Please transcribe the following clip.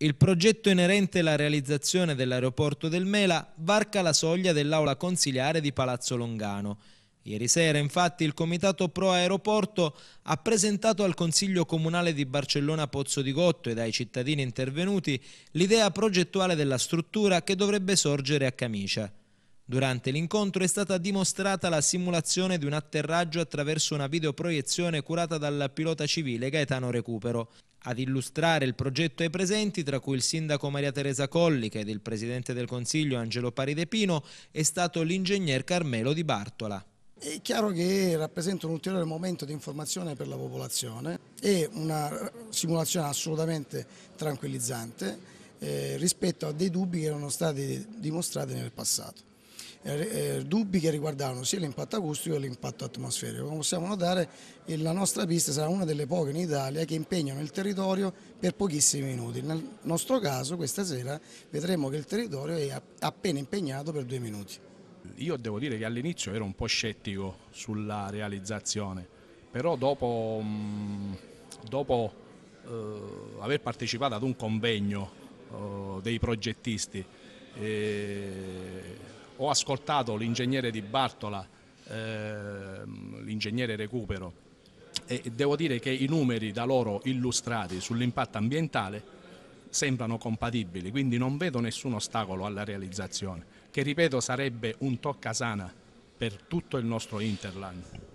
Il progetto inerente alla realizzazione dell'aeroporto del Mela varca la soglia dell'aula consiliare di Palazzo Longano. Ieri sera infatti il comitato pro aeroporto ha presentato al Consiglio Comunale di Barcellona Pozzo di Gotto e dai cittadini intervenuti l'idea progettuale della struttura che dovrebbe sorgere a Camicia. Durante l'incontro è stata dimostrata la simulazione di un atterraggio attraverso una videoproiezione curata dal pilota civile Gaetano Recupero. Ad illustrare il progetto ai presenti, tra cui il sindaco Maria Teresa Collica ed il presidente del Consiglio Angelo Paride Pino, è stato l'ingegner Carmelo Di Bartola. È chiaro che rappresenta un ulteriore momento di informazione per la popolazione, e una simulazione assolutamente tranquillizzante eh, rispetto a dei dubbi che erano stati dimostrati nel passato. Eh, eh, dubbi che riguardavano sia l'impatto acustico che l'impatto atmosferico. Come possiamo notare eh, la nostra pista sarà una delle poche in Italia che impegnano il territorio per pochissimi minuti. Nel nostro caso questa sera vedremo che il territorio è appena impegnato per due minuti. Io devo dire che all'inizio ero un po' scettico sulla realizzazione, però dopo, mm, dopo eh, aver partecipato ad un convegno eh, dei progettisti, eh, ho ascoltato l'ingegnere di Bartola, eh, l'ingegnere Recupero, e devo dire che i numeri da loro illustrati sull'impatto ambientale sembrano compatibili, quindi non vedo nessun ostacolo alla realizzazione, che ripeto sarebbe un toccasana per tutto il nostro Interland.